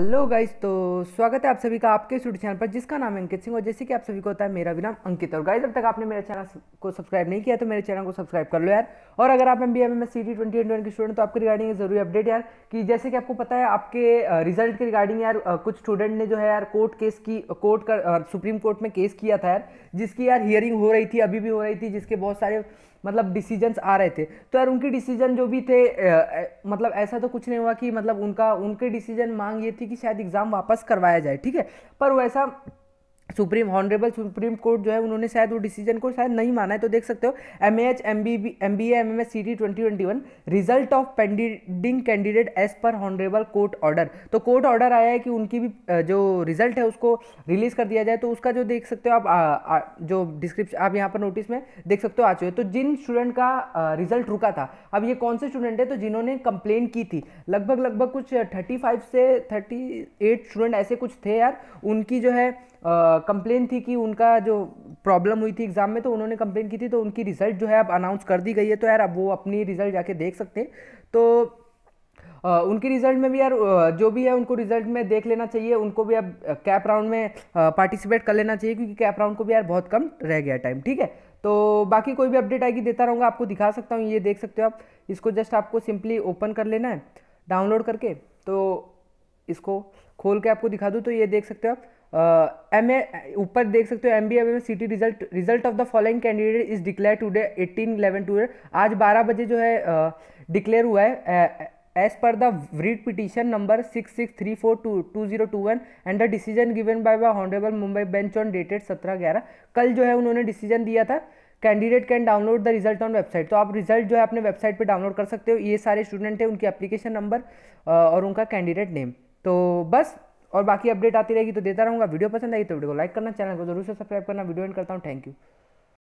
hello guys तो स्वागत है आप सभी का आपके यूट्यूब चैनल पर जिसका नाम है अंकित सिंह और जैसे कि आप सभी को होता है मेरा भी नाम अंकित और गाइस अब तक आपने मेरे चैनल को सब्सक्राइब नहीं किया तो मेरे चैनल को सब्सक्राइब कर लो यार और अगर आप M B M S C T twenty twenty के स्टूडेंट तो आपके रिगार्डिंग जरूरी अपडेट यार कि जैसे कि आपको पता है आपके रिजल्ट के रिगार्डिंग यार कुछ स्टूडेंट ने जो है यार कोर्ट केस की कोर्ट का सुप्रीम कोर्ट में केस किया था यार जिसकी यार हियरिंग हो रही थी अभी भी हो रही थी जिसके बहुत सारे मतलब डिसीजंस आ रहे थे तो यार उनके डिसीजन जो भी थे आ, मतलब ऐसा तो कुछ नहीं हुआ कि मतलब उनका उनके डिसीजन मांग ये थी कि शायद एग्ज़ाम वापस करवाया जाए ठीक है पर वैसा सुप्रीम हॉनरेबल सुप्रीम कोर्ट जो है उन्होंने शायद वो डिसीजन को शायद नहीं माना है तो देख सकते हो M H M B B M B M M S C T twenty twenty one result of pending candidate as per honourable court order तो कोर्ट ऑर्डर आया है कि उनकी भी जो रिजल्ट है उसको रिलीज कर दिया जाए तो उसका जो देख सकते हो आप आ, आ, जो डिस्क्रिप्शन आप यहाँ पर नोटिस में देख सकते हो आ चुके तो जिन स्टूडेंट का रिजल्ट रुका था अब ये कौन से स्टूडेंट है तो जिन्होंने कंप्लेन की थी लगभग लगभग कुछ थर्टी फाइव से थर्टी एट स्टूडेंट ऐसे कुछ थे यार उनकी जो है कंप्लेन थी कि उनका जो प्रॉब्लम हुई थी एग्ज़ाम में तो उन्होंने कंप्लेन की थी तो उनकी रिज़ल्ट जो है अब अनाउंस कर दी गई है तो यार अब वो अपनी रिज़ल्ट जाके देख सकते हैं तो Uh, उनकी रिजल्ट में भी यार जो भी है उनको रिजल्ट में देख लेना चाहिए उनको भी अब कैप राउंड में पार्टिसिपेट कर लेना चाहिए क्योंकि कैप राउंड को भी यार बहुत कम रह गया टाइम ठीक है तो बाकी कोई भी अपडेट आएगी देता रहूँगा आपको दिखा सकता हूँ ये देख सकते हो आप इसको जस्ट आपको सिंपली ओपन कर लेना है डाउनलोड करके तो इसको खोल के आपको दिखा दूँ तो ये देख सकते हो आप एम ए ऊपर देख सकते हो M B M M C T result result of the following candidate is declare today eighteen eleven two आज बारह बजे जो है डिक्लेयर uh, हुआ है as per the read petition number six six three four two two zero two one and the decision given by by honourable Mumbai bench on dated सत्रह ग्यारह कल जो है उन्होंने डिसीजन दिया था candidate can download the result on website तो आप रिजल्ट जो है अपने वेबसाइट पे डाउनलोड कर सकते हो ये सारे स्टूडेंट हैं उनकी एप्लीकेशन नंबर और उनका कैंडिडेट नेम तो बस और बाकी अपडेट आती रहेगी तो देता रहूँगा वीडियो पसंद आई तो वीडियो को लाइक करना चैनल को जरूर से सब्सक्राइब करना वीडियो एंड करता हूँ थैंक यू